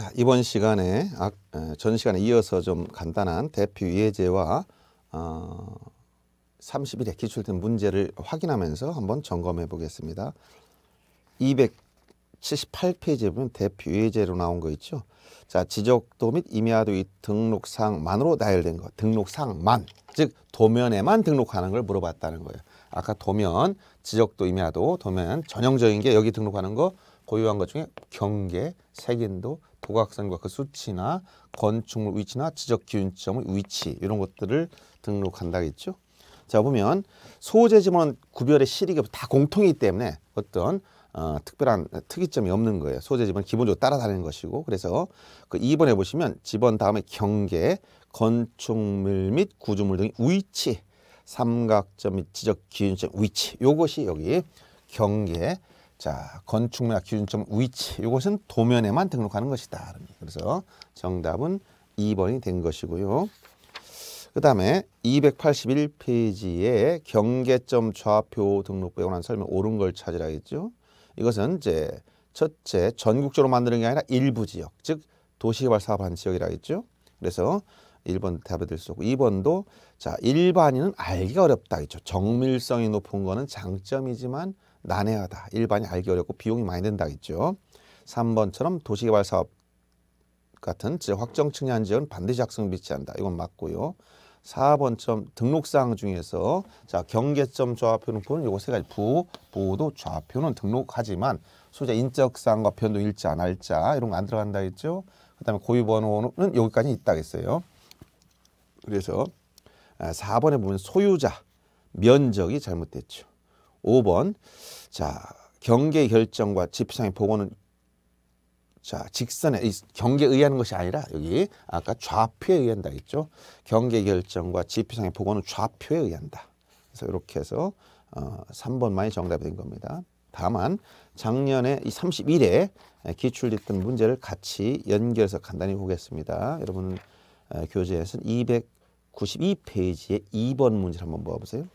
자, 이번 시간에 아, 전 시간에 이어서 좀 간단한 대표 이해제와 어, 30일에 기출된 문제를 확인하면서 한번 점검해 보겠습니다. 278페이지에 보면 대표 이해제로 나온 거 있죠. 자, 지적도 및 임야도 이 등록상만으로 나열된 거. 등록상만, 즉 도면에만 등록하는 걸 물어봤다는 거예요. 아까 도면, 지적도, 임야도, 도면 전형적인 게 여기 등록하는 거 고유한 것 중에 경계, 색인도, 도각선과 그 수치나 건축물 위치나 지적 기준점의 위치 이런 것들을 등록한다겠죠. 자 보면 소재 지원 구별의 실익이 다 공통이기 때문에 어떤 어, 특별한 특이점이 없는 거예요. 소재 지번 기본적으로 따라다니는 것이고 그래서 그 2번에 보시면 지번 다음에 경계, 건축물 및 구조물 등의 위치, 삼각점 및 지적 기준점 위치 요것이 여기 경계, 자, 건축물학 기준점 위치. 이것은 도면에만 등록하는 것이다. 그래서 정답은 2번이 된 것이고요. 그 다음에 281페이지에 경계점 좌표 등록부에 관한 설명 옳은 걸 찾으라 했죠. 이것은 이제 첫째 전국적으로 만드는 게 아니라 일부 지역 즉 도시개발 사업한 지역이라 했죠. 그래서 1번 답이 될수 없고 2번도 자 일반인은 알기가 어렵다 했죠. 그렇죠. 정밀성이 높은 거는 장점이지만 난해하다. 일반이 알기 어렵고 비용이 많이 든다 했죠. 3번처럼 도시개발 사업 같은 지 확정 측량 지역은 반드시 학생 비치한다. 이건 맞고요. 4번처럼 등록사항 중에서 자 경계점 좌표는 표는 요거 세 가지 부, 보도, 좌표는 등록하지만 소자 인적사항과 변동 일자 안 할자 이런 거 안 들어간다 했죠. 그다음에 고유번호는 여기까지 있다 했어요. 그래서 4번에 아, 보면 소유자 면적이 잘못됐죠. 5번. 자, 경계 결정과 지표상의 복원은 자, 직선에 경계에 의하는 것이 아니라 여기 아까 좌표에 의한다 했죠. 경계 결정과 지표상의 복원은 좌표에 의한다. 그래서 이렇게 해서 어, 3번만이 정답이 된 겁니다. 다만 작년에 이 31회 기출됐던 문제를 같이 연결해서 간단히 보겠습니다. 여러분 교재에서는 292페이지에 2번 문제를 한번 보아보세요.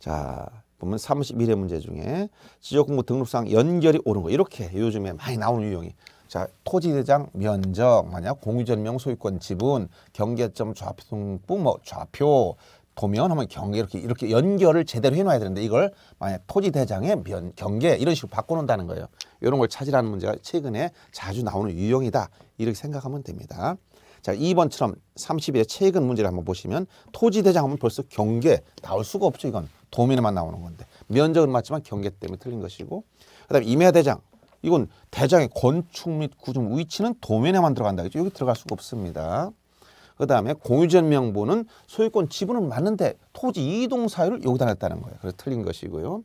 자, 보면 3 1회 문제 중에 지적공부 등록상 연결이 오른 거 이렇게 요즘에 많이 나오는 유형이 자 토지대장 면적 만약 공유전명 소유권 지분 경계점 좌표등뭐 좌표 도면 하면 경계 이렇게 이렇게 연결을 제대로 해놔야 되는데 이걸 만약 토지대장의 면 경계 이런 식으로 바꿔놓는다는 거예요 이런 걸 찾으라는 문제가 최근에 자주 나오는 유형이다 이렇게 생각하면 됩니다. 자, 2번처럼 30일의 최근 문제를 한번 보시면 토지대장 하면 벌써 경계 나올 수가 없죠, 이건. 도면에만 나오는 건데 면적은 맞지만 경계 때문에 틀린 것이고 그다음에 임야대장 이건 대장의 건축 및 구조 위치는 도면에만 들어간다 그죠 여기 들어갈 수가 없습니다 그다음에 공유전 명부는 소유권 지분은 맞는데 토지 이동 사유를 여기다 냈다는 거예요 그래서 틀린 것이고요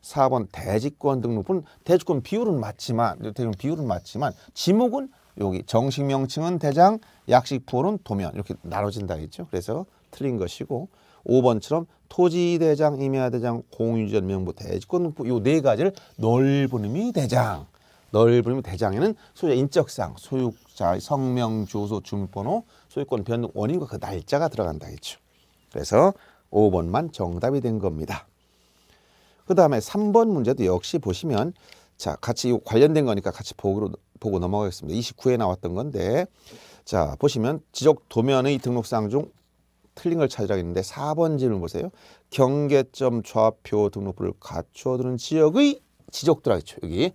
사 번 대지권 등록은 대지권 비율은 맞지만 대지권 비율은 맞지만 지목은 여기 정식 명칭은 대장, 약식 부호는 도면 이렇게 나눠진다 했죠. 그래서 틀린 것이고 5번처럼 토지대장, 임야대장, 공유전, 명부, 대지권 요네 가지를 넓은 의미 대장 넓은 의미 대장에는 소유자 인적상, 소유자 성명, 주소, 주민번호, 소유권 변동 원인과 그 날짜가 들어간다겠죠. 그래서 5번만 정답이 된 겁니다. 그 다음에 3번 문제도 역시 보시면 자 같이 관련된 거니까 같이 보기로, 보고 넘어가겠습니다. 29에 나왔던 건데 자 보시면 지적 도면의 등록사항 중 틀린 걸 찾으라고 했는데 4번 질문 보세요. 경계점 좌표 등록부를 갖춰두는 지역의 지적도라겠죠. 여기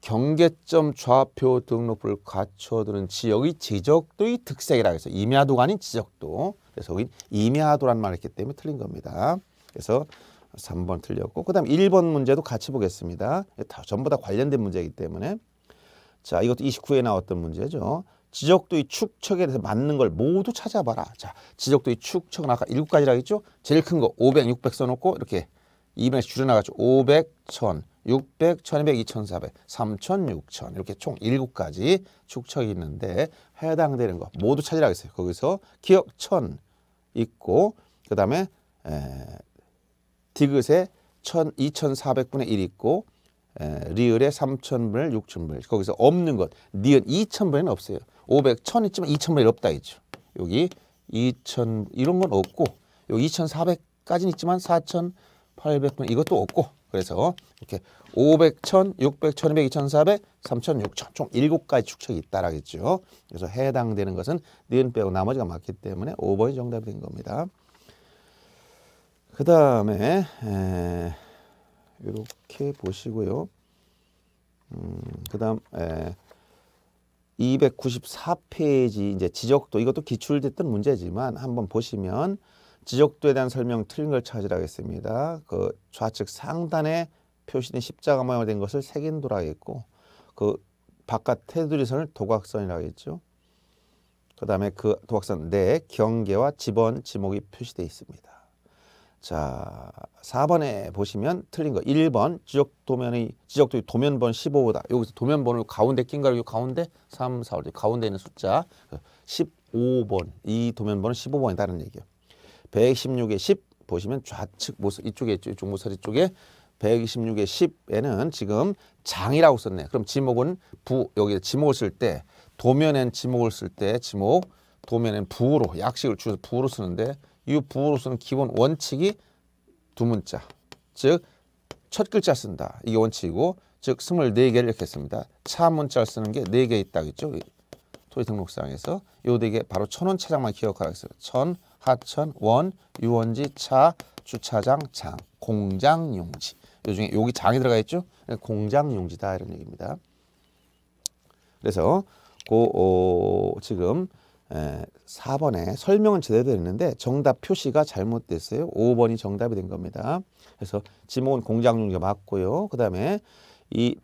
경계점 좌표 등록부를 갖춰두는 지역의 지적도의 특색이라고 해서 임야도가 아닌 지적도. 그래서 여기 임야도란 말을 했기 때문에 틀린 겁니다. 그래서 3번 틀렸고 그 다음 1번 문제도 같이 보겠습니다. 다, 전부 다 관련된 문제이기 때문에 자 이것도 29에 나왔던 문제죠. 지적도의 축척에 대해서 맞는 걸 모두 찾아봐라. 자, 지적도의 축척은 아까 7가지라 했죠? 제일 큰 거 500, 600 써놓고 이렇게 이분에서 줄여나가죠. 오백, 0 0백천0 0이천0 0 삼천, 0 0 이렇게 총7 가지 축척이 있는데 해당되는 거 모두 찾으라고 했어요. 거기서 기억 1000 있고 그 다음에 디귿에 천, 2 4 0 0분의1 있고 리을에 3 0 0 0분6 0 0 0분 거기서 없는 것 니은 2,000분에는 없어요. 500, 1,000 있지만 2,000분에 없다 이죠. 여기 2,000 이런 건 없고 여 2,400까지는 있지만 4,800분 이것도 없고 그래서 이렇게 500, 1,000, 600, 1,200, 2,400, 3,000, 6,000총 7가지 축척이 있다라겠죠. 그래서 해당되는 것은 니은 빼고 나머지가 맞기 때문에 5번이 정답이 된 겁니다. 그 다음에 이렇게 보시고요. 음, 그다음 에, 예, 294페이지 이제 지적도 이것도 기출됐던 문제지만 한번 보시면 지적도에 대한 설명 틀린 걸 찾으라겠습니다. 그 좌측 상단에 표시된 십자가 모양으된 것을 색인도라 했고 그 바깥 테두리선을 도각선이라고 했죠. 그다음에 그 도각선 내 네, 경계와 지번 지목이 표시되어 있습니다. 자, 4번에 보시면 틀린 거. 1번 지적 도면의 지적 도면번 도면 15보다. 여기서 도면번을 가운데 낀가요? 가운데 3, 4, 5. 가운데 있는 숫자 15번. 그 이 도면번은 15번이다라는 얘기예요. 116에 10 보시면 좌측 모서 이쪽에 있죠. 이쪽 모서리 쪽에 126에 10에는 지금 장이라고 썼네. 그럼 지목은 부 여기 에 지목을 쓸 때 도면엔 지목을 쓸 때 지목 도면엔 부로 약식을 줄여서 부로 쓰는데 이 부호로서는 기본 원칙이 두 문자. 즉, 첫 글자 쓴다. 이게 원칙이고, 즉, 스물네 개를 이렇게 씁니다. 차 문자를 쓰는 게네개 있다. 그죠? 토지 등록상에서. 요네개 바로 천원 차장만 기억하라. 했어요. 천, 하천, 원, 유원지, 차, 주차장, 장, 공장, 용지. 요 중에 여기 장이 들어가 있죠? 공장 용지다. 이런 얘기입니다. 그래서, 고, 어, 지금, 4번에 설명은 제대로 됐는데 정답 표시가 잘못됐어요. 5번이 정답이 된 겁니다. 그래서 지목은 공장용이 맞고요. 그 다음에 이1 2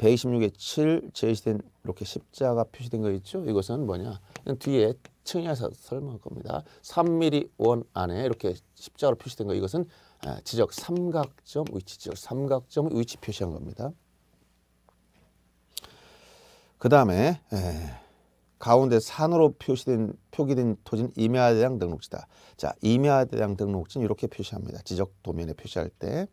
6에7 제시된 이렇게 십자가 표시된 거 있죠? 이것은 뭐냐? 이건 뒤에 층에서 설명할 겁니다. 3mm 원 안에 이렇게 십자가로 표시된 거 이것은 아, 지적 삼각점 위치 지적 삼각점 위치 표시한 겁니다. 그 다음에 가운데 산으로 표시된 표기된 토지는 임야대장 등록지다. 자, 임야대장 등록지는 이렇게 표시합니다. 지적 도면에 표시할 때.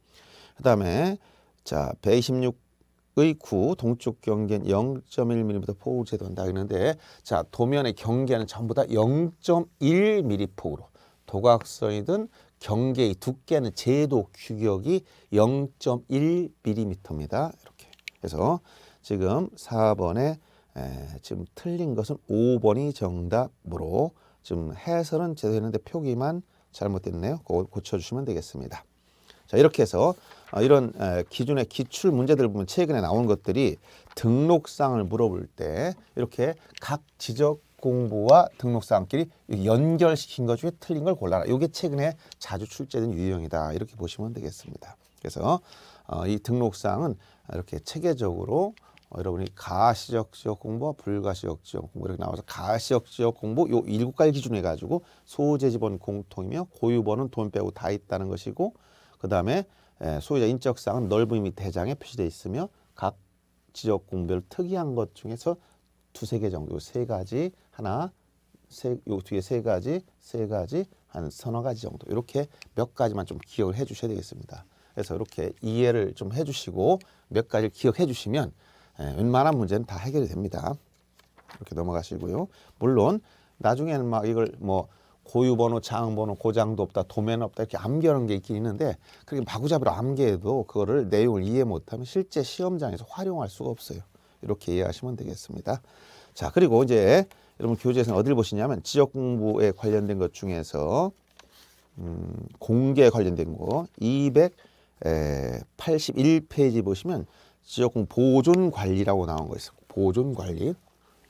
그다음에 자, 126의 9 동쪽 경계는 0.1mm 폭우 제도한다 그 했는데 자, 도면의 경계는 전부 다 0.1mm 폭으로 도각선이든 경계의 두께는 제도 규격이 0.1mm입니다. 이렇게. 그래서 지금 4번에 에, 예, 지금 틀린 것은 5번이 정답으로 지금 해설은 제대로 했는데 표기만 잘못됐네요. 그거 고쳐주시면 되겠습니다. 자 이렇게 해서 어, 이런 기준의 기출 문제들 보면 최근에 나온 것들이 등록상을 물어볼 때 이렇게 각 지적 공부와 등록사끼리 연결시킨 것 중에 틀린 걸 골라라. 이게 최근에 자주 출제된 유형이다. 이렇게 보시면 되겠습니다. 그래서 어, 이등록사은 이렇게 체계적으로 어, 여러분이 가시적 지역 공부와 불가시적 지역 공부 이렇게 나와서 가시적 지역 공부 요 일곱 가지 기준 해가지고 소재지번 공통이며 고유번은 돈 빼고 다 있다는 것이고 그 다음에 예, 소유자 인적사항은 넓은 의미 대장에 표시돼 있으며 각 지역 공별 특이한 것 중에서 두세 개 정도 세 가지 하나 세, 요 뒤에 세 가지 세 가지 한 서너 가지 정도 이렇게 몇 가지만 좀 기억을 해 주셔야 되겠습니다. 그래서 이렇게 이해를 좀 해주시고 몇 가지를 기억해 주시면 예, 웬만한 문제는 다 해결이 됩니다. 이렇게 넘어가시고요. 물론 나중에는 막 이걸 뭐 고유번호, 장번호, 고장도 없다, 도면 없다 이렇게 암기하는 게 있긴 있는데 그렇게 마구잡이로 암기해도 그거를 내용을 이해 못하면 실제 시험장에서 활용할 수가 없어요. 이렇게 이해하시면 되겠습니다. 자 그리고 이제 여러분 교재에서는 어디를 보시냐면 지역 공부에 관련된 것 중에서 음, 공개 관련된 거 281페이지 보시면 지역공 보존 관리라고 나온 거 있어. 보존 관리.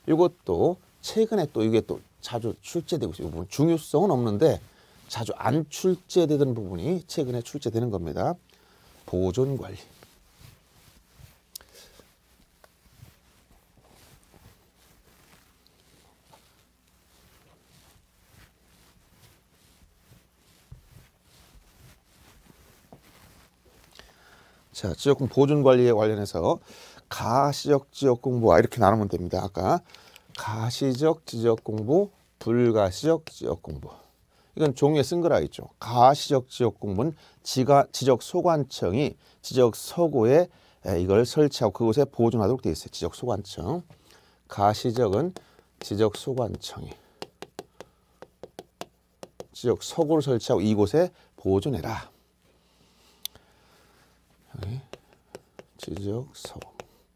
이것도 최근에 또 이게 또 자주 출제되고 있어요. 이 부분 중요성은 없는데 자주 안 출제되던 부분이 최근에 출제되는 겁니다. 보존 관리. 자, 지역공 보존 관리에 관련해서 가시적 지역 공부 와 아, 이렇게 나누면 됩니다. 아까 가시적 지역 공부, 불가시적 지역 공부. 이건 종이에 쓴거라 있죠. 가시적 지역 공부는 지가, 지적 소관청이 지적 서고에 이걸 설치하고 그곳에 보존하도록 되어 있어요. 지적 소관청. 가시적은 지적 소관청이 지적 서고를 설치하고 이곳에 보존해라. 지적 서고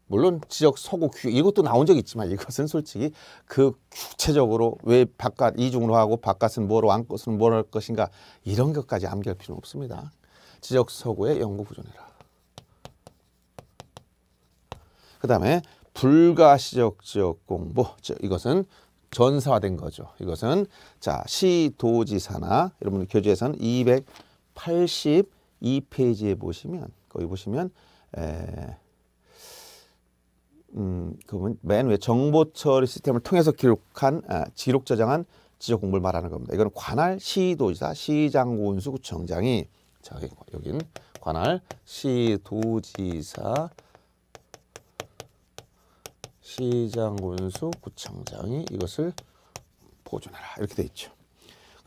물론 지적 서고 이것도 나온 적 있지만 이것은 솔직히 그 구체적으로 왜 바깥 이중으로 하고 바깥은 뭐로 안 것은 뭐로 할 것인가 이런 것까지 암기할 필요는 없습니다. 지적 서고의 연구 부존해라. 그 다음에 불가시적 지역 공부 이것은 전사화된 거죠. 이것은 자 시도지사나 여러분 교재에서는 282페이지에 보시면 거기 보시면 에, 음, 그맨 위에 정보 처리 시스템을 통해서 기록한 아, 기록 저장한 지적 공부를 말하는 겁니다. 이거 관할 시도지사 시장군수구청장이 자 여긴 관할 시도지사 시장군수 구청장이 이것을 보존하라 이렇게 돼 있죠.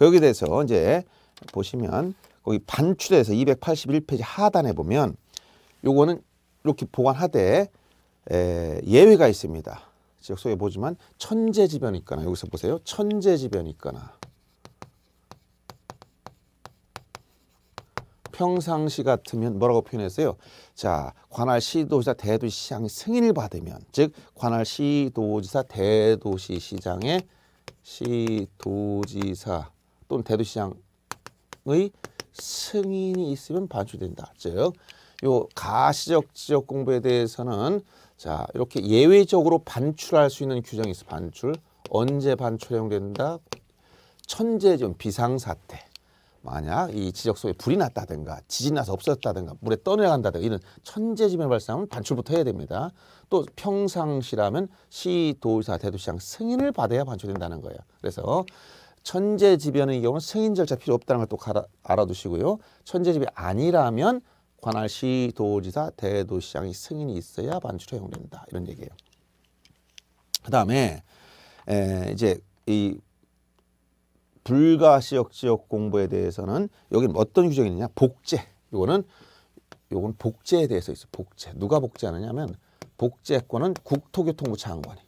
여기 대해서 이제 보시면 거기 반출해서 281페이지 하단에 보면 요거는 이렇게 보관하되 에, 예외가 있습니다. 지역 소개 보지만 천재지변이 있거나 여기서 보세요. 천재지변이 있거나 평상시 같으면 뭐라고 표현했어요? 자, 관할 시도지사 대도시장이 승인을 받으면 즉 관할 시도지사 대도시시장의 시도지사 또는 대도시장의 승인이 있으면 반출된다 즉, 요 가시적 지역 공부에 대해서는 자 이렇게 예외적으로 반출할 수 있는 규정이 있어. 반출 언제 반출 허용된다? 천재좀 비상사태. 만약 이 지적 속에 불이 났다든가 지진 나서 없어졌다든가 물에 떠내려간다든가 이런 천재지변 발생하면 반출부터 해야 됩니다. 또 평상시라면 시도의사 대도시장 승인을 받아야 반출된다는 거예요. 그래서 천재지변의 경우 는 승인 절차 필요 없다는 걸 또 알아두시고요. 천재지변 아니라면 관할시, 도지사, 대도시장이 승인이 있어야 반출에 허용된다. 이런 얘기예요. 그 다음에 이제 이 불가 지역 지역 공부에 대해서는 여기는 어떤 규정이 있느냐 복제 이거는 요건 복제에 대해서 있어 요 복제 누가 복제하느냐면 하 복제권은 국토교통부 장관이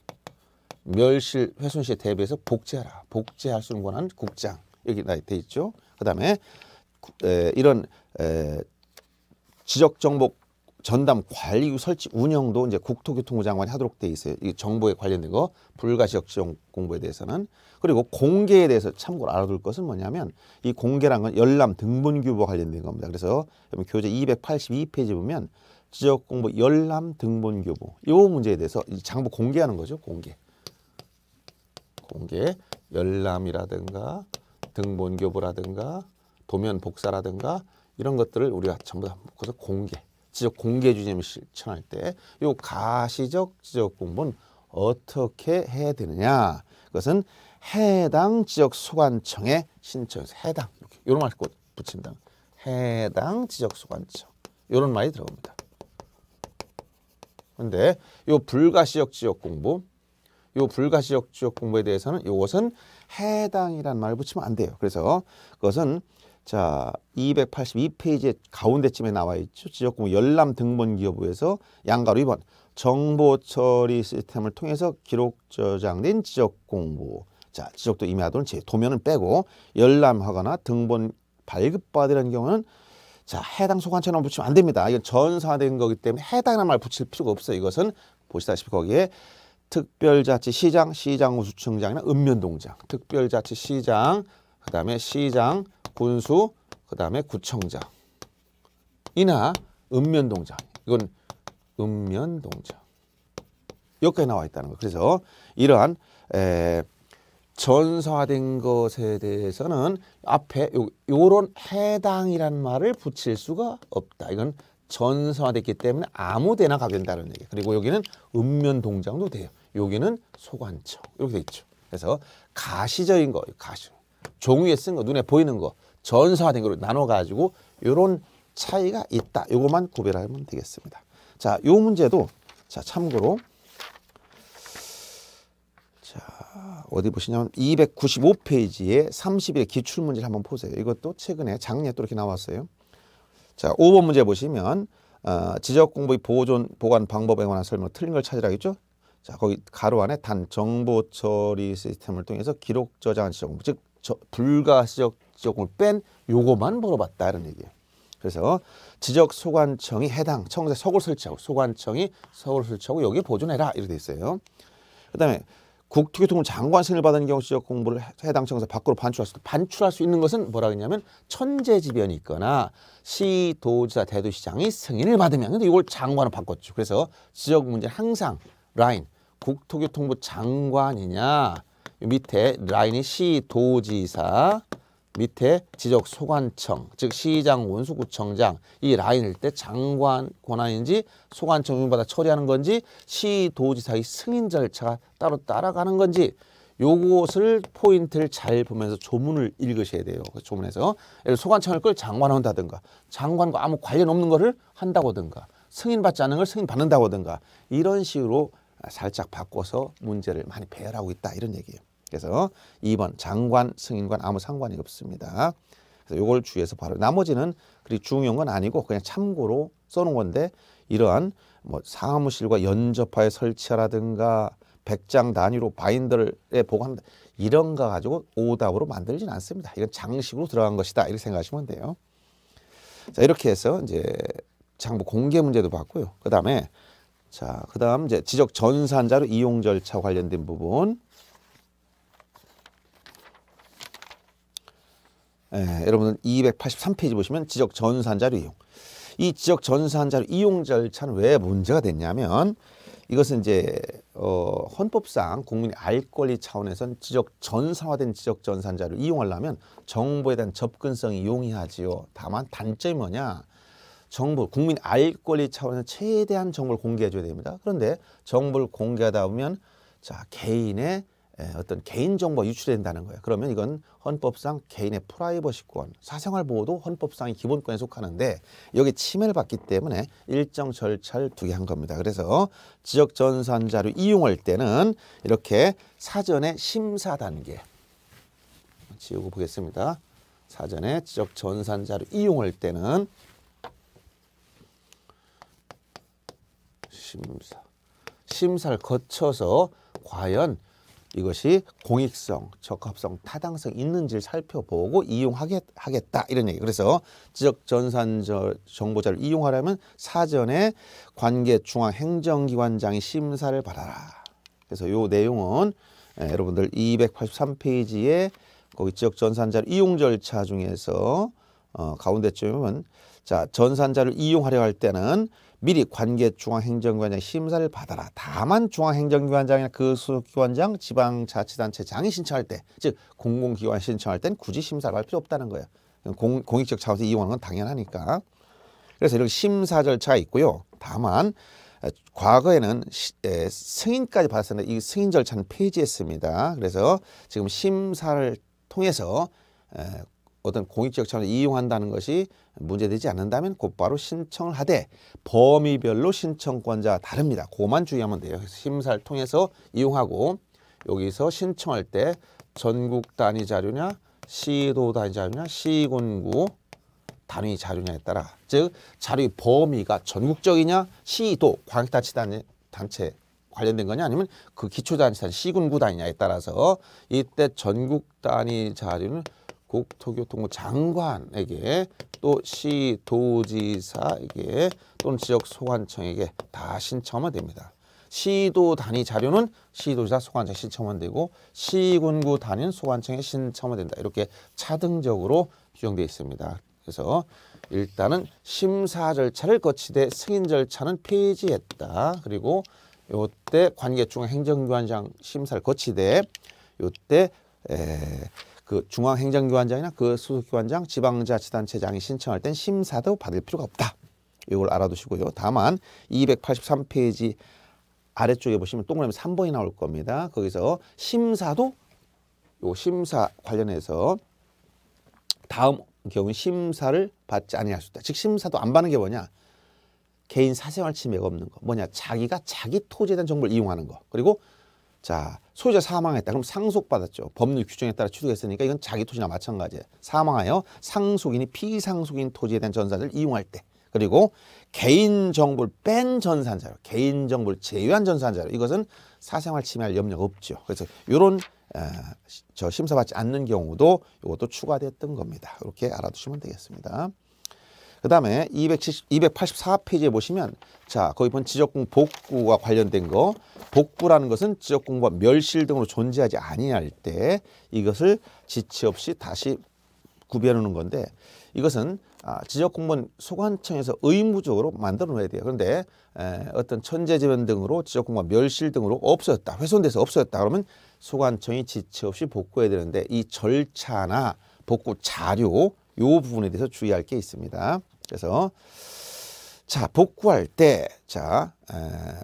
멸실 훼손시에 대비해서 복제하라. 복제할 수 있는 권한 국장 여기 나돼 있죠. 그다음에 에, 이런 에, 지적 정보 전담 관리 설치 운영도 이제 국토교통부 장관이 하도록 돼 있어요. 이 정보에 관련된 거 불가 지역 지정 공부에 대해서는 그리고 공개에 대해서 참고로 알아둘 것은 뭐냐면 이 공개란 건 열람 등본 규범 관련된 겁니다. 그래서 교재 282페이지 보면 지적 공부 열람 등본 규모이 문제에 대해서 이 장부 공개하는 거죠. 공개. 공개 열람이라든가 등본교부라든가 도면복사라든가 이런 것들을 우리가 전부 다 묶어서 공개, 지적 공개 주제를 실천할 때이 가시적 지적 공부는 어떻게 해야 되느냐 그것은 해당 지역 소관청에 신청해서 해당 이렇게 이런 말을 붙인다. 해당 지역 소관청 이런 말이 들어옵니다. 근데 이 불가시적 지역 공부 요 불가시적 지역 공부에 대해서는 요것은 해당이란 말을 붙이면 안 돼요. 그래서 그것은 자 282페이지 가운데쯤에 나와 있죠. 지역공부 열람 등본 기업부에서 양가로 2번 정보 처리 시스템을 통해서 기록 저장된 지적 공부. 자, 지적도 임의하도록 제도면을 빼고 열람하거나 등본 발급받으라는 경우는 자, 해당 소관처럼 붙이면 안 됩니다. 이건 전사된 거기 때문에 해당이라는 말 붙일 필요가 없어요. 이것은 보시다시피 거기에 특별자치시장, 시장우수청장이나 읍면동장, 특별자치시장, 그 다음에 시장, 군수, 그 다음에 구청장 이나 읍면동장 이건 읍면동장 여기까지 나와 있다는 거 그래서 이러한 에, 전사된 것에 대해서는 앞에 요, 런 해당이란 말을 붙일 수가 없다 이건 전사됐기 때문에 아무데나 가된다는 얘기 그리고 여기는 읍면동장도 돼요 여기는 소관청 이렇게 돼 있죠. 그래서 가시적인 거, 가시 종이에쓴 거, 눈에 보이는 거, 전사화된 거로 나눠가지고 이런 차이가 있다. 이것만 구별하면 되겠습니다. 자, 요 문제도 자 참고로 자 어디 보시냐면 295페이지에 30일의 기출문제를 한번 보세요. 이것도 최근에 작년에 또 이렇게 나왔어요. 자 5번 문제 보시면 어, 지적 공부의 보존 보관 방법에 관한 설명 틀린 걸 찾으라고 했죠. 자, 거기 가로 안에 단 정보 처리 시스템을 통해서 기록 저장 지정, 즉 저, 불가 시적 지적을 뺀 요거만 물어봤다 이런 얘기예요. 그래서 지적 소관청이 해당 청사 서울 설치하고 소관청이 서울 설치하고 여기 보존해라 이렇게 돼 있어요. 그다음에 국토교통부 장관승을 받은 경우 지적 공부를 해당 청사 밖으로 반출할 수 반출할 수 있는 것은 뭐라 그랬냐면 천재지변이 있거나 시도지사 대도시장이 승인을 받으면 근데 이걸 장관으로 바꿨죠. 그래서 지적 문제는 항상 라인 국토교통부 장관이냐 밑에 라인이 시도지사 밑에 지적 소관청 즉 시장 원수구청장 이 라인일 때 장관 권한인지 소관청 의받아 처리하는 건지 시도지사의 승인 절차가 따로 따라가는 건지 요것을 포인트를 잘 보면서 조문을 읽으셔야 돼요. 그 조문에서 예를 소관청을 끌 장관 한다든가 장관과 아무 관련 없는 거를 한다고든가 승인받지 않은 걸 승인받는다고든가 이런 식으로 살짝 바꿔서 문제를 많이 배열하고 있다 이런 얘기예요. 그래서 2번 장관 승인관 아무 상관이 없습니다. 그래서 이걸 주의해서 바로 나머지는 그리 중요한 건 아니고 그냥 참고로 써놓은 건데 이러한 뭐 사무실과 연접하에 설치라든가 백장 단위로 바인더에 보관한다 이런 거 가지고 오답으로 만들진 않습니다. 이건 장식으로 들어간 것이다 이렇게 생각하시면 돼요. 자 이렇게 해서 이제 장부 공개 문제도 봤고요. 그 다음에 자, 그다음 이제 지적 전산자료 이용 절차 관련된 부분. 예, 여러분 283페이지 보시면 지적 전산자료 이용. 이 지적 전산자료 이용 절차는 왜 문제가 됐냐면 이것은 이제 어, 헌법상 국민의 알 권리 차원에선 지적 전산화된 지적 전산자를 이용하려면 정보에 대한 접근성이 용이하지요. 다만 단점이 뭐냐? 정보, 국민 알 권리 차원에서 최대한 정보를 공개해줘야 됩니다. 그런데 정보를 공개하다 보면 자 개인의 어떤 개인정보가 유출된다는 거예요. 그러면 이건 헌법상 개인의 프라이버시권, 사생활 보호도 헌법상의 기본권에 속하는데 여기 침해를 받기 때문에 일정 절차를 두게 한 겁니다. 그래서 지역전산자료 이용할 때는 이렇게 사전에 심사 단계 지우고 보겠습니다. 사전에 지적전산자료 이용할 때는 심사. 심사를 거쳐서 과연 이것이 공익성, 적합성, 타당성 있는지를 살펴보고 이용하겠다 이런 얘기. 그래서 지적 전산 정보자를 이용하려면 사전에 관계 중앙 행정기관장이 심사를 받아라. 그래서 요 내용은 예, 여러분들 283페이지에 거기 지역 전산자를 이용 절차 중에서 어, 가운데쯤은 자 전산자를 이용하려 할 때는 미리 관계 중앙행정관의 심사를 받아라. 다만 중앙행정관장이나 기그 소속기관장, 지방자치단체장이 신청할 때, 즉 공공기관 신청할 땐 굳이 심사를 할 필요 없다는 거예요. 공, 공익적 차원에서 이용하는 건 당연하니까. 그래서 이런 심사 절차가 있고요. 다만 과거에는 시, 에, 승인까지 받았었는데 이 승인 절차는 폐지했습니다. 그래서 지금 심사를 통해서 에, 어떤 공익적 차원에 이용한다는 것이 문제되지 않는다면 곧바로 신청을 하되 범위별로 신청권자 다릅니다. 그만 주의하면 돼요. 그래서 심사를 통해서 이용하고 여기서 신청할 때 전국 단위 자료냐 시도 단위 자료냐 시군구 단위 자료냐에 따라 즉 자료의 범위가 전국적이냐 시도 광역단체 단체 관련된 거냐 아니면 그 기초단위 단위 시군구 단위냐에 따라서 이때 전국 단위 자료는 국토교통부 장관에게 또 시도지사에게 또는 지역소관청에게 다 신청하면 됩니다. 시도 단위 자료는 시도지사 소관청 에 신청하면 되고 시군구 단위는 소관청에 신청하면 된다. 이렇게 차등적으로 규정돼 있습니다. 그래서 일단은 심사 절차를 거치되 승인 절차는 폐지했다. 그리고 요때 관계중 행정관장 심사를 거치되 요때 에, 그중앙행정기관장이나그수석기관장 지방자치단체장이 신청할 땐 심사도 받을 필요가 없다. 이걸 알아두시고요. 다만 283페이지 아래쪽에 보시면 동그라미 3번이 나올 겁니다. 거기서 심사도 요 심사 관련해서 다음 경우 심사를 받지 아니할 수 있다. 즉 심사도 안 받는 게 뭐냐? 개인 사생활 침해가 없는 거. 뭐냐? 자기가 자기 토지에 대한 정보를 이용하는 거. 그리고 자 소유자 사망했다. 그럼 상속받았죠. 법률 규정에 따라 취득했으니까 이건 자기 토지나 마찬가지예요. 사망하여 상속인이 피상속인 토지에 대한 전산을 이용할 때 그리고 개인정보를 뺀 전산자료, 개인정보를 제외한 전산자료 이것은 사생활 침해할 염려가 없죠. 그래서 이런 에, 저 심사받지 않는 경우도 이것도 추가됐던 겁니다. 이렇게 알아두시면 되겠습니다. 그 다음에 284페이지에 보시면 자 거기 보면 지적공 복구와 관련된 거 복구라는 것은 지적공과 멸실 등으로 존재하지 아니할 때 이것을 지체 없이 다시 구별하는 건데 이것은 아, 지적공무원 소관청에서 의무적으로 만들어 놓아야 돼요. 그런데 에, 어떤 천재지변 등으로 지적공무원 멸실 등으로 없어졌다. 훼손돼서 없어졌다. 그러면 소관청이 지체 없이 복구해야 되는데 이 절차나 복구 자료 요 부분에 대해서 주의할 게 있습니다. 그래서 자 복구할 때자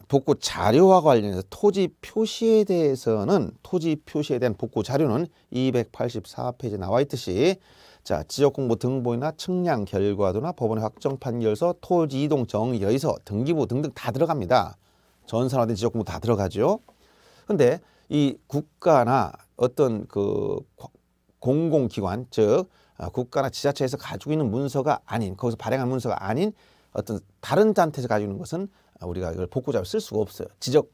복구 자료와 관련해서 토지 표시에 대해서는 토지 표시에 대한 복구 자료는 284페이지 나와 있듯이 자 지역공부 등본이나 측량 결과도나 법원의 확정 판결서 토지 이동 정의 여의서 등기부 등등 다 들어갑니다. 전산화된 지역공부 다 들어가죠. 근데 이 국가나 어떤 그 공공기관 즉 아, 국가나 지자체에서 가지고 있는 문서가 아닌 거기서 발행한 문서가 아닌 어떤 다른 단체에서 가지고 있는 것은 우리가 이걸 복구자로 쓸 수가 없어요. 지적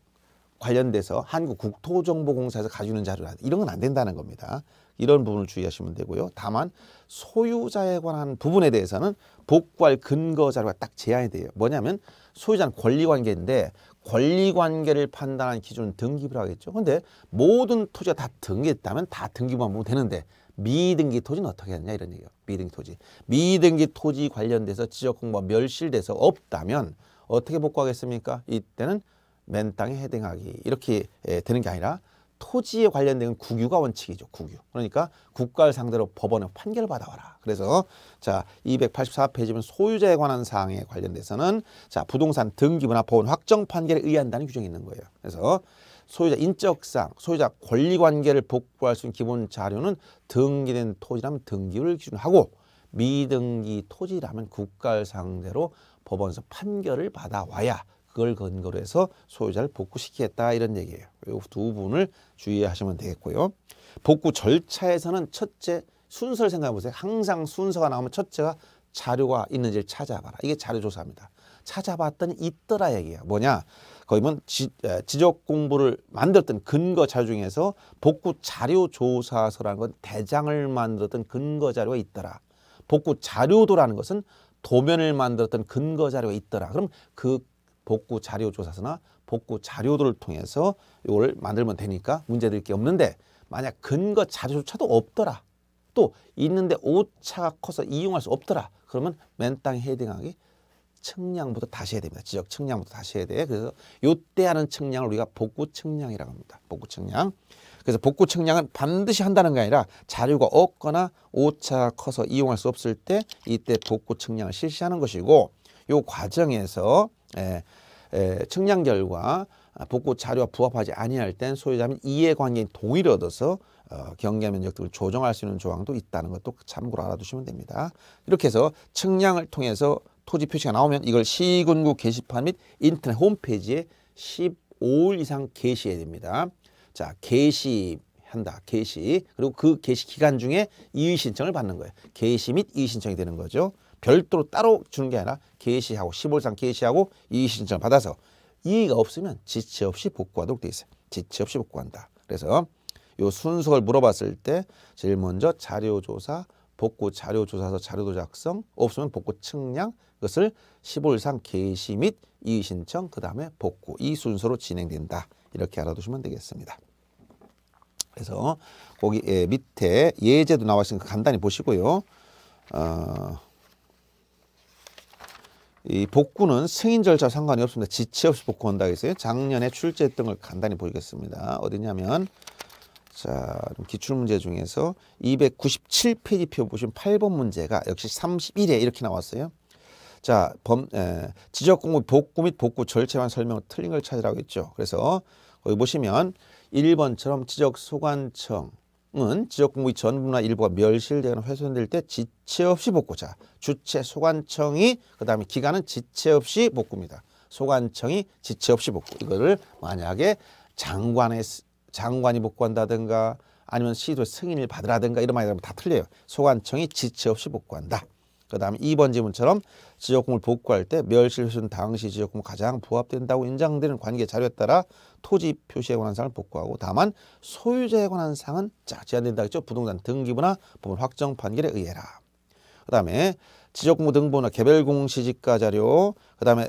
관련돼서 한국 국토정보공사에서 가지고 있는 자료 라 이런 건 안 된다는 겁니다. 이런 부분을 주의하시면 되고요. 다만 소유자에 관한 부분에 대해서는 복구할 근거 자료가 딱 제한이 돼요. 뭐냐면 소유자는 권리관계인데 권리관계를 판단하는 기준은 등기부라고 하겠죠. 근데 모든 토지가 다 등기했다면 다 등기부만 보면 되는데 미등기 토지는 어떻게 하느냐 이런 얘기예요. 미등기 토지. 미등기 토지 관련돼서 지적 공부가 멸실돼서 없다면 어떻게 복구하겠습니까? 이때는 맨 땅에 해당하기 이렇게 예, 되는 게 아니라 토지에 관련된 국유가 원칙이죠. 국유. 그러니까 국가를 상대로 법원에 판결을 받아와라. 그래서 자 284페이지면 소유자에 관한 사항에 관련돼서는 자 부동산 등기부나 보원 확정 판결에 의한다는 규정이 있는 거예요. 그래서 소유자 인적상, 소유자 권리 관계를 복구할 수 있는 기본 자료는 등기된 토지라면 등기를 기준 하고 미등기 토지라면 국가를 상대로 법원에서 판결을 받아와야 그걸 근거로 해서 소유자를 복구시키겠다 이런 얘기예요. 그리고 두 분을 주의하시면 되겠고요. 복구 절차에서는 첫째 순서를 생각해 보세요. 항상 순서가 나오면 첫째가 자료가 있는지를 찾아봐라. 이게 자료 조사입니다. 찾아봤더니 있더라 얘기예요. 뭐냐? 거기면 지, 적 공부를 만들었던 근거 자료 중에서 복구 자료 조사서라는 건 대장을 만들었던 근거 자료가 있더라. 복구 자료도라는 것은 도면을 만들었던 근거 자료가 있더라. 그럼 그 복구 자료 조사서나 복구 자료도를 통해서 이걸 만들면 되니까 문제될 게 없는데 만약 근거 자료조차도 없더라. 또 있는데 오차가 커서 이용할 수 없더라. 그러면 맨땅에 헤딩하기 측량부터 다시 해야 됩니다. 지적 측량부터 다시 해야 돼. 그래서 요때 하는 측량을 우리가 복구 측량이라고 합니다. 복구 측량. 그래서 복구 측량은 반드시 한다는 게 아니라 자료가 없거나 오차 커서 이용할 수 없을 때 이때 복구 측량을 실시하는 것이고 요 과정에서 에, 예, 에, 예, 측량 결과 아, 복구 자료와 부합하지 아니할 땐 소유자 및 이해관계인 동의를 얻어서 어, 경계 면적 등을 조정할 수 있는 조항도 있다는 것도 참고로 알아두시면 됩니다. 이렇게 해서 측량을 통해서 토지 표시가 나오면 이걸 시군구 게시판 및 인터넷 홈페이지에 15일 이상 게시해야 됩니다. 자, 게시 한다. 게시. 그리고 그 게시 기간 중에 이의 신청을 받는 거예요. 게시 및 이의 신청이 되는 거죠. 별도로 따로 주는 게 아니라 게시하고 15일 이상 게시하고 이의 신청을 받아서 이의가 없으면 지체 없이 복구하도록 돼 있어요. 지체 없이 복구한다. 그래서 요 순서를 물어봤을 때 제일 먼저 자료조사 복구 자료 조사서 자료도 작성, 없으면 복구 측량, 그것을 15일 상개시및 이의신청, 그 다음에 복구 이 순서로 진행된다. 이렇게 알아두시면 되겠습니다. 그래서 거기 예, 밑에 예제도 나와 있으니까 간단히 보시고요. 어, 이 복구는 승인 절차 상관이 없습니다. 지체 없이 복구한다고 했어요. 작년에 출제했던 걸 간단히 보이겠습니다. 어디냐면 자, 기출문제 중에서 297페이지 표 보시면 8번 문제가 역시 31회 이렇게 나왔어요. 자, 범, 에, 지적공부 복구 및 복구 절차만 설명 틀린 걸 찾으라고 했죠. 그래서 거기 보시면 1번처럼 지적소관청은 지적공부 전부나 일부가 멸실되거나 훼손될 때 지체 없이 복구. 자, 주체 소관청이 그 다음에 기간은 지체 없이 복구입니다. 소관청이 지체 없이 복구. 이거를 만약에 장관의 장관이 복구한다든가 아니면 시도의 승인을 받으라든가 이런 말이 라면다 틀려요. 소관청이 지체 없이 복구한다. 그 다음에 2번 지문처럼 지역공을 복구할 때 멸실훼손 당시 지역공 가장 부합된다고 인정되는 관계 자료에 따라 토지 표시에 관한 사항을 복구하고 다만 소유자에 관한 사항은 자, 제한된다 했죠. 부동산 등기부나 법원 확정 판결에 의해라. 그 다음에 지역공부 등본이나 개별공시지가 자료 그 다음에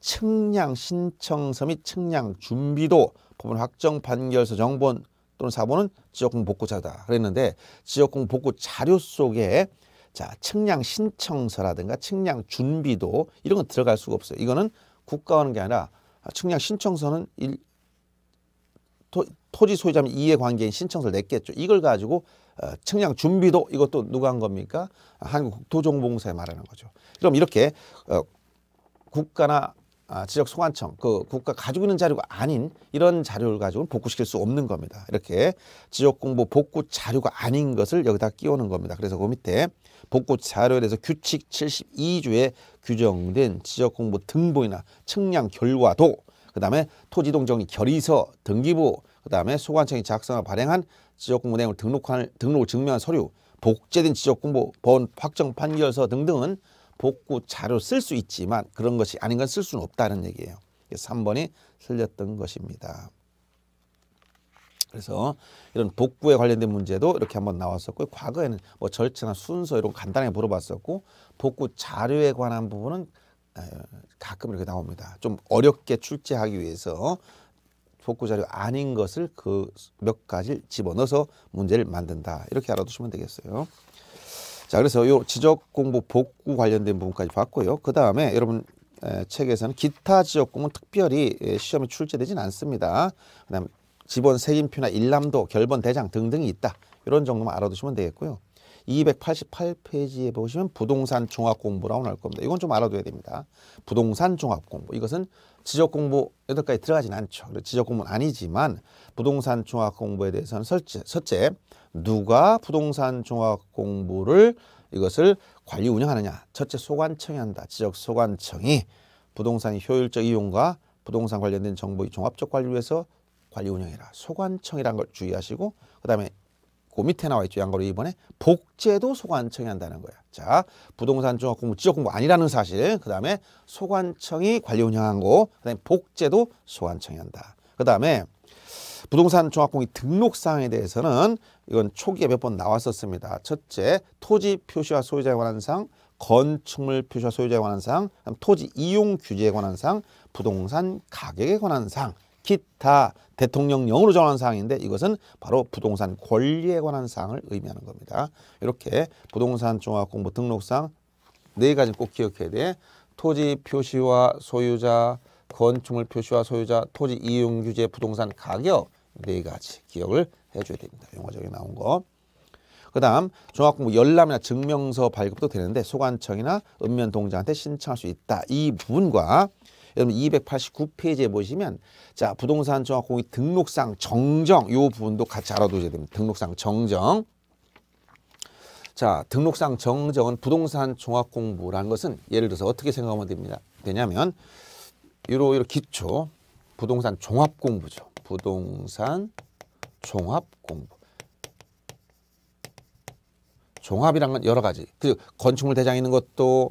측량 신청서 및 측량 준비도 법원 확정 판결서 정본 또는 사본은 지역공 복구 자다 그랬는데 지역공 복구 자료 속에 자 측량 신청서라든가 측량 준비도 이런 건 들어갈 수가 없어요. 이거는 국가가 하는 게 아니라 측량 신청서는 일, 토, 토지 소유자면 이해관계인 신청서를 냈겠죠. 이걸 가지고 어, 측량 준비도 이것도 누가 한 겁니까? 한국도토정공사에 말하는 거죠. 그럼 이렇게 어, 국가나 아, 지적 소환청 그 국가 가지고 있는 자료가 아닌 이런 자료를 가지고는 복구시킬 수 없는 겁니다. 이렇게 지역 공부 복구 자료가 아닌 것을 여기다 끼우는 겁니다. 그래서 그 밑에 복구 자료에 대해서 규칙 72조에 규정된 지역 공부 등본이나 측량 결과도 그다음에 토지 동정리 결의서 등기부 그다음에 소관청이 작성하고 발행한 지역 공보 내용을 등록한 등록을 증명한 서류 복제된 지역 공부본 확정 판결서 등등은 복구 자료 쓸 수 있지만 그런 것이 아닌 건 쓸 수는 없다는 얘기예요. 3번이 틀렸던 것입니다. 그래서 이런 복구에 관련된 문제도 이렇게 한번 나왔었고 과거에는 뭐 절차나 순서 이런 거 간단하게 물어봤었고 복구 자료에 관한 부분은 가끔 이렇게 나옵니다. 좀 어렵게 출제하기 위해서 복구 자료 아닌 것을 그 몇 가지를 집어넣어서 문제를 만든다. 이렇게 알아두시면 되겠어요. 자, 그래서 요 지적 공부 복구 관련된 부분까지 봤고요. 그 다음에 여러분 책에서는 기타 지역 공부는 특별히 시험에 출제되진 않습니다. 그다음 지번 세진표나 일람도 결번 대장 등등이 있다. 이런 정도만 알아두시면 되겠고요. 288페이지에 보시면 부동산 종합 공부라고 나올 겁니다. 이건 좀 알아둬야 됩니다. 부동산 종합 공부. 이것은 지적 공부 여덟까지 들어가진 않죠. 지적 공부는 아니지만 부동산 종합 공부에 대해서는 설째, 첫째 누가 부동산 종합 공부를 이것을 관리 운영하느냐. 첫째 소관청이 한다. 지적 소관청이 부동산의 효율적 이용과 부동산 관련된 정보의 종합적 관리 위해서 관리 운영해라. 소관청이라는 걸 주의하시고 그다음에 그 밑에 나와 있죠. 양가로 2번에 복제도 소관청이 한다는 거야. 자, 부동산 종합공부 지역공부 아니라는 사실. 그다음에 소관청이 관리 운영한 거. 그다음에 복제도 소관청이 한다. 그다음에 부동산 종합공이 등록 사항에 대해서는 이건 초기에 몇 번 나왔었습니다. 첫째, 토지 표시와 소유자에 관한 사항, 건축물 표시와 소유자에 관한 사항, 토지 이용 규제에 관한 사항, 부동산 가격에 관한 사항. 기타 대통령령으로 정한 사항인데 이것은 바로 부동산 권리에 관한 사항을 의미하는 겁니다. 이렇게 부동산 종합공부 등록상 네 가지 꼭 기억해야 돼. 토지 표시와 소유자, 건축물 표시와 소유자, 토지 이용 규제, 부동산 가격 네 가지 기억을 해줘야 됩니다. 용어적에 나온 거. 그다음 종합공부 열람이나 증명서 발급도 되는데 소관청이나 읍면동장한테 신청할 수 있다. 이 부분과 여러분 289페이지에 보시면 자 부동산 종합공인 등록상 정정 요 부분도 같이 알아두셔야 됩니다. 등록상 정정 자 등록상 정정은 부동산 종합공부라는 것은 예를 들어서 어떻게 생각하면 됩니다. 되냐면 이로 이로 기초 부동산 종합공부죠. 부동산 종합공부 종합이란 건 여러 가지. 그 건축물 대장 있는 것도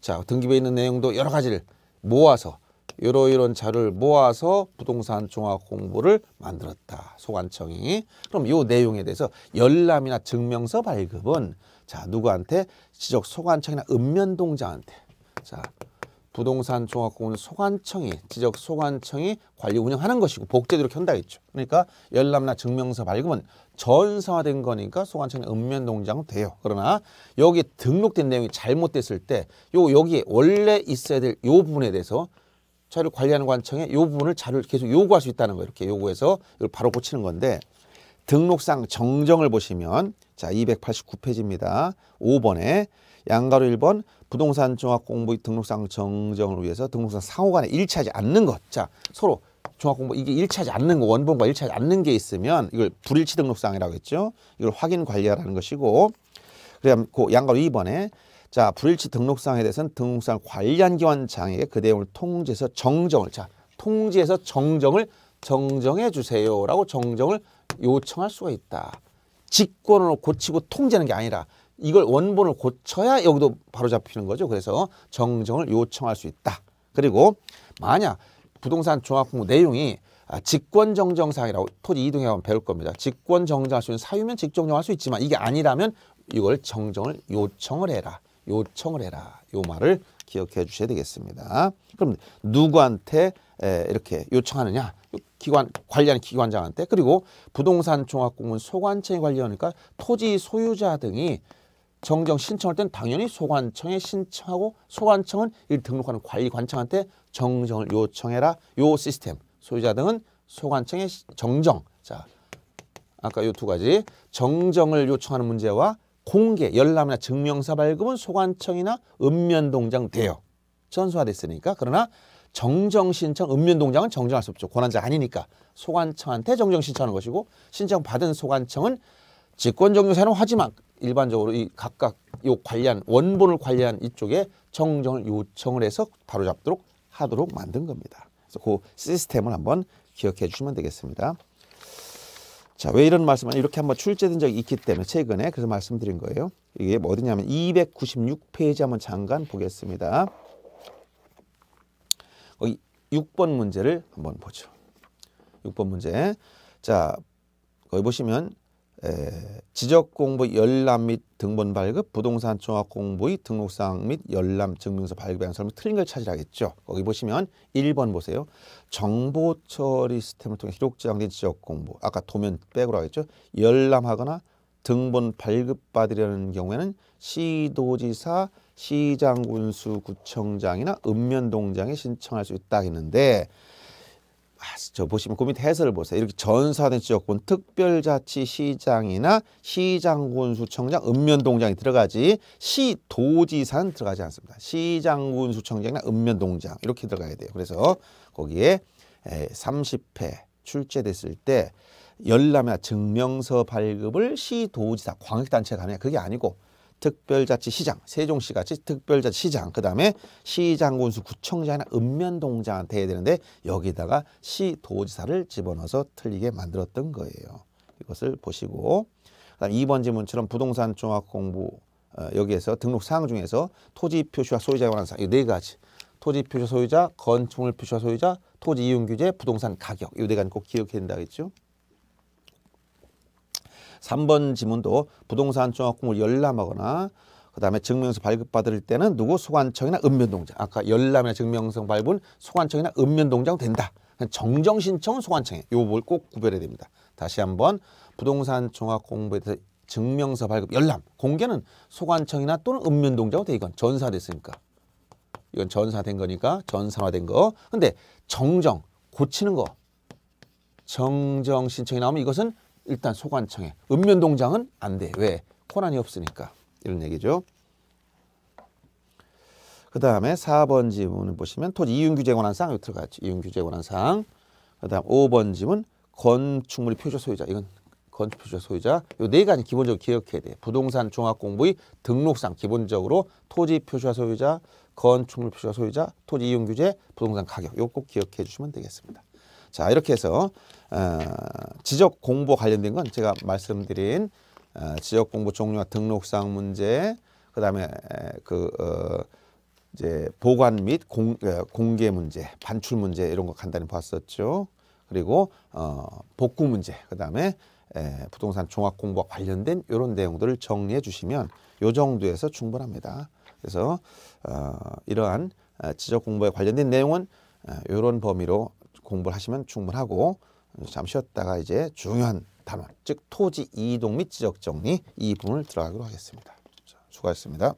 자 등기부에 있는 내용도 여러 가지를 모아서 이러 이런 자료를 모아서 부동산 종합 공부를 만들었다. 소관청이. 그럼 이 내용에 대해서 열람이나 증명서 발급은 자 누구한테 지적 소관청이나 읍면동자한테 자 부동산 종합공원 소관청이 지적 소관청이 관리 운영하는 것이고 복제도록 한다 했죠. 그러니까 열람이나 증명서 발급은 전산화된 거니까 소관청의 읍면동장 돼요. 그러나 여기 등록된 내용이 잘못됐을 때 요 여기 원래 있어야 될 요 부분에 대해서 자료 관리하는 관청에 이 부분을 자료를 계속 요구할 수 있다는 거예요. 이렇게 요구해서 이걸 바로 고치는 건데 등록상 정정을 보시면 자 289페이지입니다. 5번에 양가로 1번 부동산 종합 공부 등록상 정정을 위해서 등록상 상호간에 일치하지 않는 것. 자 서로 종합 공부 이게 일치하지 않는 거 원본과 일치하지 않는 게 있으면 이걸 불일치 등록상이라고 했죠. 이걸 확인 관리하라는 것이고 그다음 그 양가로 2번에 자, 불일치 등록사항에 대해서는 등록사항 관련 기관 장에게 그 내용을 통지해서 정정을 자, 통지해서 정정을 정정해 주세요라고 정정을 요청할 수가 있다. 직권으로 고치고 통제하는 게 아니라 이걸 원본을 고쳐야 여기도 바로 잡히는 거죠. 그래서 정정을 요청할 수 있다. 그리고 만약 부동산 종합부무 내용이 아, 직권정정사항이라고 토지 이동에 가면 배울 겁니다. 직권정정할 수 있는 사유면 직종정할수 있지만 이게 아니라면 이걸 정정을 요청을 해라. 요청을 해라. 요 말을 기억해 주셔야 되겠습니다. 그럼 누구한테 이렇게 요청하느냐? 기관 관리하는 기관장한테 그리고 부동산 종합공문 소관청이 관리하니까 토지 소유자 등이 정정 신청할 땐 당연히 소관청에 신청하고 소관청은 일 등록하는 관리관청한테 정정을 요청해라 요 시스템 소유자 등은 소관청에 정정 자 아까 요 두 가지 정정을 요청하는 문제와 공개 열람이나 증명서 발급은 소관청이나 읍면동장 대요 전수화됐으니까 그러나 정정신청 읍면동장은 정정할 수 없죠. 권한자 아니니까 소관청한테 정정신청하는 것이고 신청 받은 소관청은 직권정정사는 하지만 일반적으로 이 각각 요관련 원본을 관리한 이쪽에 정정을 요청을 해서 바로잡도록 하도록 만든 겁니다. 그래서 그 시스템을 한번 기억해 주시면 되겠습니다. 자, 왜 이런 말씀을 이렇게 한번 출제된 적이 있기 때문에 최근에 그래서 말씀드린 거예요. 이게 어디냐면 296페이지 한번 잠깐 보겠습니다. 거기 6번 문제를 한번 보죠. 6번 문제. 자, 거기 보시면 에, 지적공부 열람 및 등본 발급, 부동산 종합공부의 등록사항 및 열람 증명서 발급에 설명 틀린 걸 찾으라겠죠. 거기 보시면 1번 보세요. 정보 처리 시스템을 통해 기록 지장된 지적공부, 아까 도면 빼고하겠죠 열람하거나 등본 발급받으려는 경우에는 시도지사, 시장군수구청장이나 읍면동장에 신청할 수 있다 했는데 아, 저 보시면 그 밑에 해설을 보세요. 이렇게 전산된 지역군 특별자치시장이나 시장군수청장, 읍면동장이 들어가지 시도지사는 들어가지 않습니다. 시장군수청장이나 읍면동장 이렇게 들어가야 돼요. 그래서 거기에 30회 출제됐을 때 열람이나 증명서 발급을 시도지사 광역단체가 하냐 그게 아니고 특별자치시장, 세종시 같이 특별자치시장, 그 다음에 시장군수 구청장이나 읍면동장한테 해야 되는데 여기다가 시도지사를 집어넣어서 틀리게 만들었던 거예요. 이것을 보시고 그다음 2번 지문처럼 부동산 종합 공부 어, 여기에서 등록 사항 중에서 토지 표시와 소유자에 관한 사항 이 네 가지 토지 표시 와 소유자, 건축물 표시와 소유자, 토지 이용 규제, 부동산 가격 이네 가지 꼭 기억해야 된다겠죠. 삼번 지문도 부동산 종합공을 열람하거나 그다음에 증명서 발급받을 때는 누구 소관청이나 읍면동장 아까 열람이나 증명서 발부는 소관청이나 읍면동장 된다. 정정신청은 소관청에 요걸 꼭 구별해야 됩니다. 다시 한번 부동산 종합 공부에 대해서 증명서 발급 열람 공개는 소관청이나 또는 읍면동장으로 돼 이건 전사됐으니까 이건 전사된 거니까 전산화된 거 근데 정정 고치는 거 정정 신청이 나오면 이것은 일단 소관청에 읍면동장은 안 돼. 왜? 권한이 없으니까. 이런 얘기죠. 그 다음에 4번 지문을 보시면 토지 이윤규제 권한상 여기 들어갔죠. 이윤규제 권한상. 그 다음 5번 지문 건축물이 표준 소유자. 이건 건축표준 소유자 요 네 가지 기본적으로 기억해야 돼. 부동산 종합공부의 등록상 기본적으로 토지 표준 소유자, 건축물 표준 소유자, 토지 이용 규제, 부동산 가격 요 꼭 기억해 주시면 되겠습니다. 자 이렇게 해서 어, 지적 공보 관련된 건 제가 말씀드린 어, 지적 공부 종류와 등록상 문제 그다음에 그 어, 이제 보관 및 공, 어, 공개 문제, 반출 문제 이런 거 간단히 봤었죠. 그리고 어, 복구 문제, 그다음에 에, 부동산 종합 공부와 관련된 이런 내용들을 정리해 주시면 요 정도에서 충분합니다. 그래서 어, 이러한 어, 지적 공부에 관련된 내용은 이런 어, 범위로 공부를 하시면 충분하고 잠시 쉬었다가 이제 중요한 단원 즉 토지 이동 및 지적 정리 이 부분을 들어가기로 하겠습니다. 자, 수고하셨습니다.